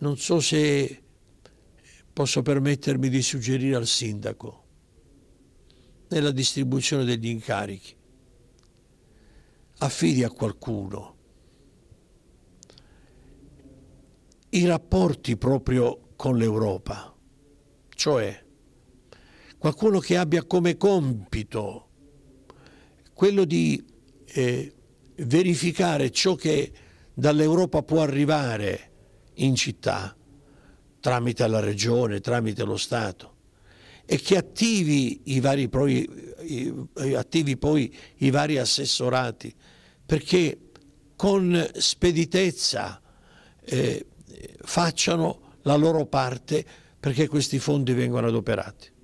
non so se posso permettermi di suggerire al sindaco nella distribuzione degli incarichi. Affidi a qualcuno. I rapporti proprio con l'Europa, cioè qualcuno che abbia come compito quello di eh, verificare ciò che dall'Europa può arrivare in città tramite la regione, tramite lo Stato e che attivi, i vari, attivi poi i vari assessorati perché con speditezza eh, facciano la loro parte perché questi fondi vengano adoperati.